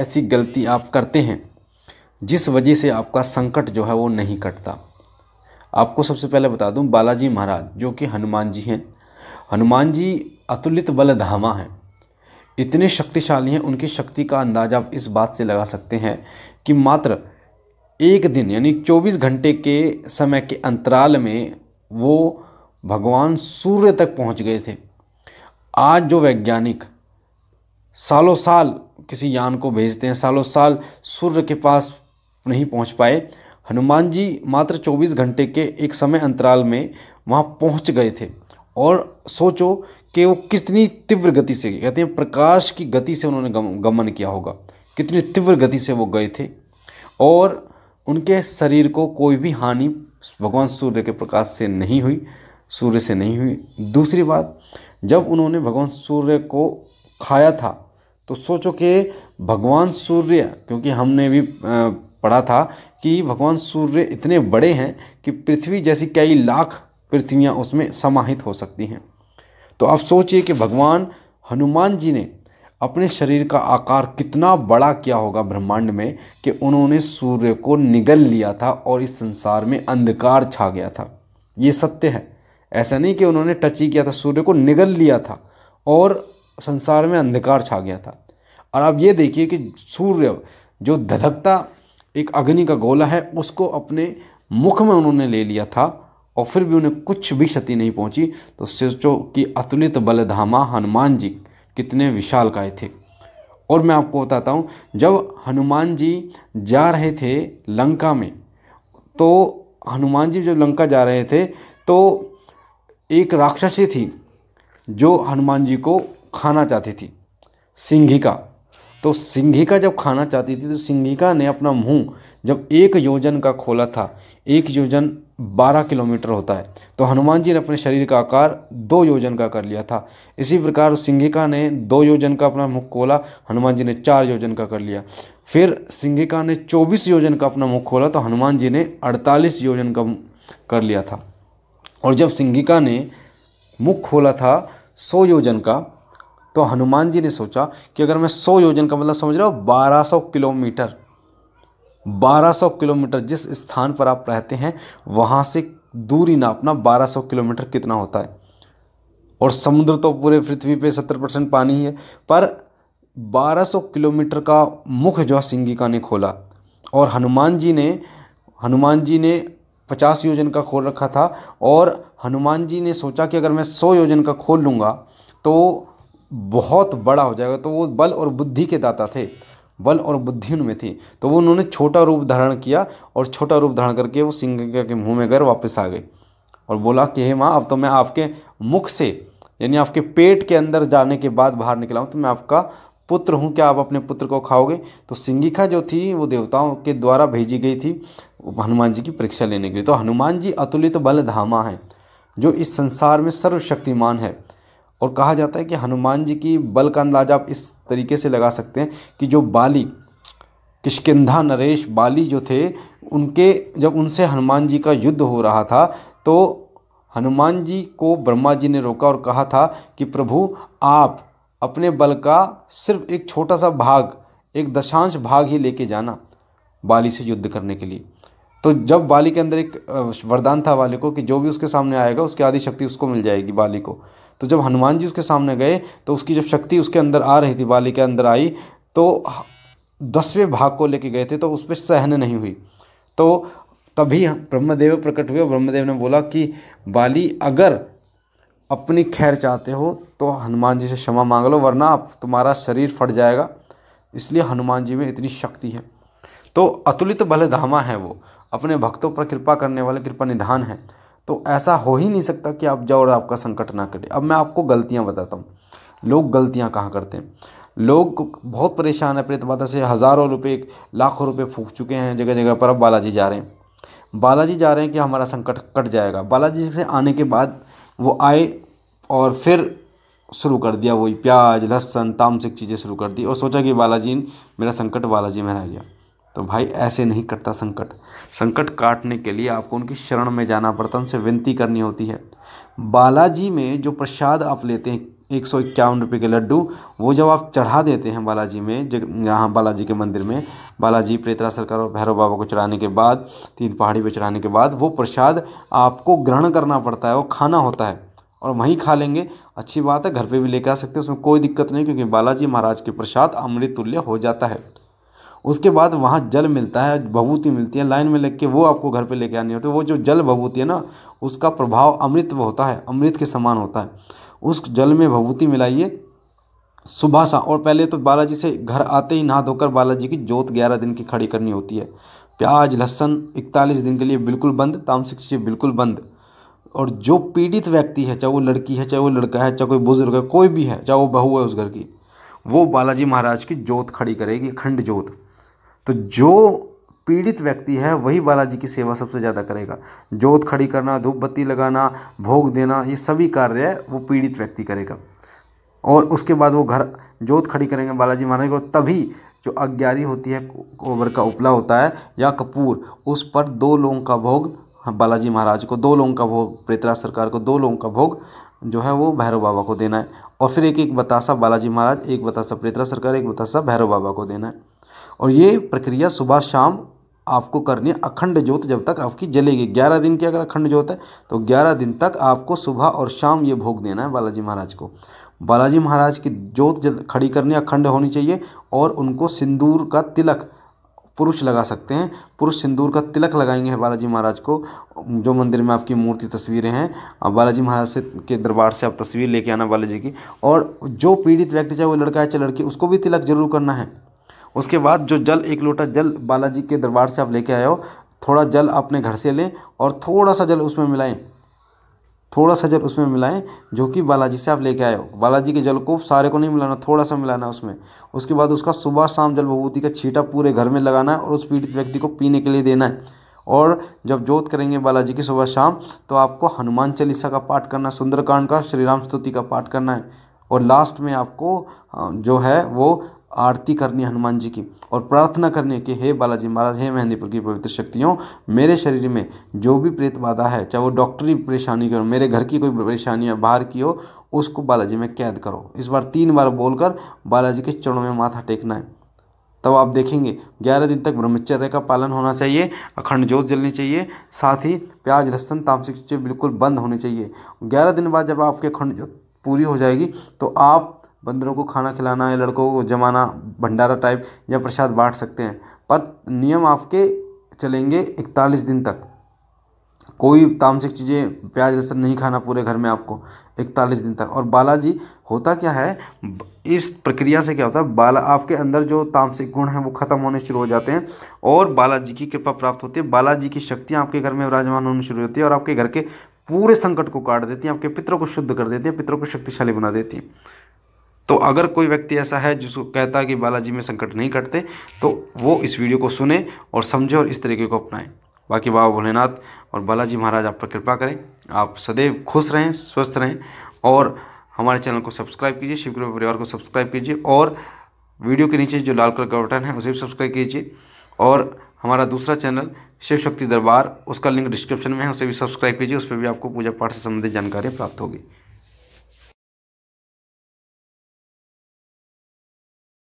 ऐसी गलती आप करते हैं जिस वजह से आपका संकट जो है वो नहीं कटता आपको सबसे पहले बता दूं बालाजी महाराज जो कि हनुमान जी हैं हनुमान जी अतुलित बल धामा हैं इतने शक्तिशाली हैं उनकी शक्ति का अंदाज आप इस बात से लगा सकते हैं कि मात्र एक दिन यानी 24 घंटे के समय के अंतराल में वो भगवान सूर्य तक पहुंच गए थे आज जो वैज्ञानिक सालों साल किसी यान को भेजते हैं सालों साल सूर्य के पास नहीं पहुंच पाए हनुमान जी मात्र 24 घंटे के एक समय अंतराल में वहाँ पहुँच गए थे और सोचो कि वो कितनी तीव्र गति से कहते हैं प्रकाश की गति से उन्होंने गम, गमन किया होगा कितनी तीव्र गति से वो गए थे और उनके शरीर को कोई भी हानि भगवान सूर्य के प्रकाश से नहीं हुई सूर्य से नहीं हुई दूसरी बात जब उन्होंने भगवान सूर्य को खाया था तो सोचो कि भगवान सूर्य क्योंकि हमने भी पढ़ा था कि भगवान सूर्य इतने बड़े हैं कि पृथ्वी जैसी कई लाख पृथ्वियाँ उसमें समाहित हो सकती हैं तो आप सोचिए कि भगवान हनुमान जी ने अपने शरीर का आकार कितना बड़ा किया होगा ब्रह्मांड में कि उन्होंने सूर्य को निगल लिया था और इस संसार में अंधकार छा गया था ये सत्य है ऐसा नहीं कि उन्होंने टच ही किया था सूर्य को निगल लिया था और संसार में अंधकार छा गया था और आप ये देखिए कि सूर्य जो धधकता एक अग्नि का गोला है उसको अपने मुख में उन्होंने ले लिया था और फिर भी उन्हें कुछ भी क्षति नहीं पहुंची तो सोचो कि अतुलित बलधामा हनुमान जी कितने विशाल काय थे और मैं आपको बताता हूँ जब हनुमान जी जा रहे थे लंका में तो हनुमान जी जब लंका जा रहे थे तो एक राक्षसी थी जो हनुमान जी को खाना चाहती थी सिंघिका तो सिंघिका जब खाना चाहती थी तो सिंघिका ने अपना मुंह जब एक योजन का खोला था एक योजन बारह किलोमीटर होता है तो हनुमान जी ने अपने शरीर का आकार दो योजन का कर लिया था इसी प्रकार सिंघिका ने दो योजन का अपना मुख खोला हनुमान जी ने चार योजन का कर लिया फिर सिंघिका ने चौबीस योजन का अपना मुख खोला तो हनुमान जी ने अड़तालीस योजन का कर लिया था और जब सिंघिका ने मुख खोला था सौ योजन का तो हनुमान जी ने सोचा कि अगर मैं सौ योजन का मतलब समझ रहा हूँ बारह सौ किलोमीटर बारह सौ किलोमीटर जिस स्थान पर आप रहते हैं वहाँ से दूरी नापना बारह सौ किलोमीटर कितना होता है और समुद्र तो पूरे पृथ्वी पे सत्तर परसेंट पानी ही है पर 1200 किलोमीटर का मुख जो है सिंगिका ने खोला और हनुमान जी ने हनुमान जी ने 50 योजन का खोल रखा था और हनुमान जी ने सोचा कि अगर मैं 100 योजन का खोल लूँगा तो बहुत बड़ा हो जाएगा तो वो बल और बुद्धि के दाता थे बल और बुद्धि उनमें थी तो वो उन्होंने छोटा रूप धारण किया और छोटा रूप धारण करके वो सिंह के मुंह में गए वापस आ गए और बोला कि हे माँ अब तो मैं आपके मुख से यानी आपके पेट के अंदर जाने के बाद बाहर निकला हूँ तो मैं आपका पुत्र हूँ क्या आप अपने पुत्र को खाओगे तो सिंगिका जो थी वो देवताओं के द्वारा भेजी गई थी हनुमान जी की परीक्षा लेने के लिए तो हनुमान जी अतुलित बल धामा हैं जो इस संसार में सर्वशक्तिमान है और कहा जाता है कि हनुमान जी की बल का अंदाज़ आप इस तरीके से लगा सकते हैं कि जो बाली किशकिंधा नरेश बाली जो थे उनके जब उनसे हनुमान जी का युद्ध हो रहा था तो हनुमान जी को ब्रह्मा जी ने रोका और कहा था कि प्रभु आप अपने बल का सिर्फ एक छोटा सा भाग एक दशांश भाग ही लेके जाना बाली से युद्ध करने के लिए तो जब बाली के अंदर एक वरदान था बाली को कि जो भी उसके सामने आएगा उसकी आदि शक्ति उसको मिल जाएगी बाली को तो जब हनुमान जी उसके सामने गए तो उसकी जब शक्ति उसके अंदर आ रही थी बाली के अंदर आई तो दसवें भाग को लेके गए थे तो उस पर सहन नहीं हुई तो तभी ब्रह्मदेव प्रकट हुए ब्रह्मदेव ने बोला कि बाली अगर अपनी खैर चाहते हो तो हनुमान जी से क्षमा मांग लो वरना आप तुम्हारा शरीर फट जाएगा इसलिए हनुमान जी में इतनी शक्ति है तो अतुलित तो बल धामा है वो अपने भक्तों पर कृपा करने वाले कृपा निधान है तो ऐसा हो ही नहीं सकता कि आप जाओ और आपका संकट ना कटे अब मैं आपको गलतियाँ बताता हूँ लोग गलतियाँ कहाँ करते हैं लोग बहुत परेशान है प्रेत से हज़ारों रुपये लाखों रुपए फूक चुके हैं जगह जगह पर अब बालाजी जा रहे हैं बालाजी जा रहे हैं कि हमारा संकट कट जाएगा बालाजी से आने के बाद वो आए और फिर शुरू कर दिया वही प्याज लहसन तामसिक चीज़ें शुरू कर दी और सोचा कि बालाजी मेरा संकट बालाजी में रह गया तो भाई ऐसे नहीं कटता संकट संकट काटने के लिए आपको उनकी शरण में जाना पड़ता है उनसे विनती करनी होती है बालाजी में जो प्रसाद आप लेते हैं एक सौ इक्यावन रुपये के लड्डू वो जब आप चढ़ा देते हैं बालाजी में यहाँ बालाजी के मंदिर में बालाजी प्रेतरा सरकार और भैरव बाबा को चढ़ाने के बाद तीन पहाड़ी पर चढ़ाने के बाद वो प्रसाद आपको ग्रहण करना पड़ता है वो खाना होता है और वहीं खा लेंगे अच्छी बात है घर पे भी लेकर आ सकते हैं उसमें कोई दिक्कत नहीं क्योंकि बालाजी महाराज के प्रसाद अमृत तुल्य हो जाता है उसके बाद वहाँ जल मिलता है भभूति मिलती है लाइन में लग के वो आपको घर पे लेके आनी होती है वो जो जल भभूति है ना उसका प्रभाव अमृत होता है अमृत के समान होता है उस जल में भभूति मिलाइए सुबह सा और पहले तो बालाजी से घर आते ही नहा धोकर बालाजी की जोत ग्यारह दिन की खड़ी करनी होती है प्याज लहसन इकतालीस दिन के लिए बिल्कुल बंद तामसिक चीज़ें बिल्कुल बंद और जो पीड़ित व्यक्ति है चाहे वो लड़की है चाहे वो लड़का है चाहे कोई बुजुर्ग है कोई भी है चाहे वो बहू है उस घर की वो बालाजी महाराज की जोत खड़ी करेगी खंड जोत तो जो पीड़ित व्यक्ति है वही बालाजी की सेवा सबसे ज़्यादा करेगा जोत खड़ी करना धूप बत्ती लगाना भोग देना ये सभी कार्य वो पीड़ित व्यक्ति करेगा और उसके बाद वो घर जोत खड़ी करेंगे बालाजी महाराज को तभी जो अग्ञारी होती है कोबर का उपला होता है या कपूर उस पर दो लोगों का भोग बालाजी महाराज को दो लोगों का भोग प्रेतराज सरकार को दो लोगों का भोग जो है वो भैरव बाबा को देना है और फिर एक एक बतासा बालाजी महाराज एक बतासा प्रेतराज सरकार एक बतासा भैरव बाबा को देना है और ये प्रक्रिया सुबह शाम आपको करनी है अखंड जोत जब तक आपकी जलेगी ग्यारह दिन की अगर अखंड जोत है तो ग्यारह दिन तक आपको सुबह और शाम ये भोग देना है बालाजी महाराज को बालाजी महाराज की जोत खड़ी करनी अखंड होनी चाहिए और उनको सिंदूर का तिलक पुरुष लगा सकते हैं पुरुष सिंदूर का तिलक लगाएंगे बालाजी महाराज को जो मंदिर में आपकी मूर्ति तस्वीरें हैं बालाजी महाराज से के दरबार से आप तस्वीर लेके आना बालाजी की और जो पीड़ित व्यक्ति चाहे वो लड़का है चाहे लड़की उसको भी तिलक जरूर करना है उसके बाद जो जल एक लोटा जल बालाजी के दरबार से आप लेके आए हो थोड़ा जल अपने घर से लें और थोड़ा सा जल उसमें मिलाएं थोड़ा सा जल उसमें मिलाएं जो कि बालाजी से आप लेके आए हो बालाजी के जल को सारे को नहीं मिलाना थोड़ा सा मिलाना उसमें उसके बाद उसका सुबह शाम जल भभूति का छीटा पूरे घर में लगाना है और उस पीड़ित व्यक्ति को पीने के लिए देना है और जब जोत करेंगे बालाजी की सुबह शाम तो आपको हनुमान चालीसा का पाठ करना सुंदरकांड का श्री राम स्तुति का पाठ करना है और लास्ट में आपको जो है वो आरती करनी है हनुमान जी की और प्रार्थना करनी है कि हे बालाजी महाराज हे मेहंदीपुर की पवित्र शक्तियों मेरे शरीर में जो भी प्रेत बाधा है चाहे वो डॉक्टरी परेशानी की हो मेरे घर की कोई परेशानी है बाहर की हो उसको बालाजी में कैद करो इस बार तीन बार बोलकर बालाजी के चरणों में माथा टेकना है तब तो आप देखेंगे ग्यारह दिन तक ब्रह्मचर्य का पालन होना चाहिए अखंड जोत जलनी चाहिए साथ ही प्याज लहसुन तामसिक चीज़ें बिल्कुल बंद होनी चाहिए ग्यारह दिन बाद जब आपके अखंड जोत पूरी हो जाएगी तो आप बंदरों को खाना खिलाना या लड़कों को जमाना भंडारा टाइप या प्रसाद बांट सकते हैं पर नियम आपके चलेंगे इकतालीस दिन तक कोई तामसिक चीज़ें प्याज लहसुन नहीं खाना पूरे घर में आपको इकतालीस दिन तक और बालाजी होता क्या है इस प्रक्रिया से क्या होता है बाला आपके अंदर जो तामसिक गुण हैं वो ख़त्म होने शुरू हो जाते हैं और बालाजी की कृपा प्राप्त होती है बालाजी की शक्तियाँ आपके घर में विराजमान होनी शुरू होती है और आपके घर के पूरे संकट को काट देती हैं आपके पितरों को शुद्ध कर देती हैं पितरों को शक्तिशाली बना देती हैं तो अगर कोई व्यक्ति ऐसा है जिसको कहता है कि बालाजी में संकट नहीं कटते तो वो इस वीडियो को सुने और समझे और इस तरीके को अपनाएं बाकी बाबा भोलेनाथ और बालाजी महाराज आप पर कृपा करें आप सदैव खुश रहें स्वस्थ रहें और हमारे चैनल को सब्सक्राइब कीजिए शिव कृपा परिवार को सब्सक्राइब कीजिए और वीडियो के नीचे जो लाल कलर का बटन है उसे भी सब्सक्राइब कीजिए और हमारा दूसरा चैनल शिव शक्ति दरबार उसका लिंक डिस्क्रिप्शन में है उसे भी सब्सक्राइब कीजिए उस पर भी आपको पूजा पाठ से संबंधित जानकारी प्राप्त होगी